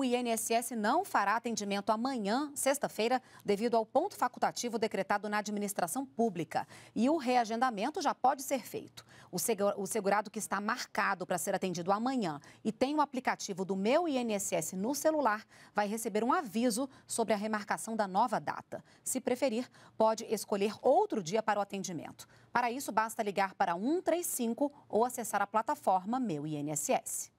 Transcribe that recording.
o INSS não fará atendimento amanhã, sexta-feira, devido ao ponto facultativo decretado na administração pública. E o reagendamento já pode ser feito. O segurado que está marcado para ser atendido amanhã e tem o aplicativo do Meu INSS no celular vai receber um aviso sobre a remarcação da nova data. Se preferir, pode escolher outro dia para o atendimento. Para isso, basta ligar para 135 ou acessar a plataforma Meu INSS.